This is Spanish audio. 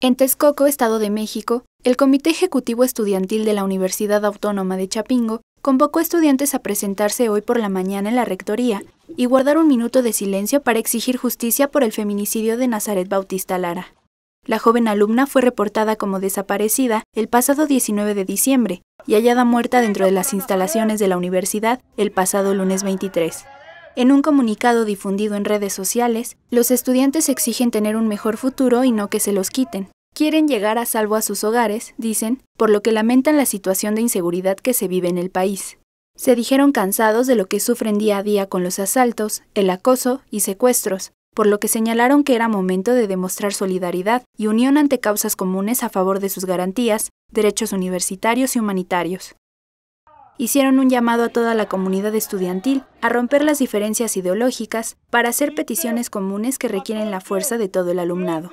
En Texcoco, Estado de México, el Comité Ejecutivo Estudiantil de la Universidad Autónoma de Chapingo convocó a estudiantes a presentarse hoy por la mañana en la Rectoría y guardar un minuto de silencio para exigir justicia por el feminicidio de Nazaret Bautista Lara. La joven alumna fue reportada como desaparecida el pasado 19 de diciembre y hallada muerta dentro de las instalaciones de la universidad el pasado lunes 23. En un comunicado difundido en redes sociales, los estudiantes exigen tener un mejor futuro y no que se los quiten. Quieren llegar a salvo a sus hogares, dicen, por lo que lamentan la situación de inseguridad que se vive en el país. Se dijeron cansados de lo que sufren día a día con los asaltos, el acoso y secuestros, por lo que señalaron que era momento de demostrar solidaridad y unión ante causas comunes a favor de sus garantías, derechos universitarios y humanitarios hicieron un llamado a toda la comunidad estudiantil a romper las diferencias ideológicas para hacer peticiones comunes que requieren la fuerza de todo el alumnado.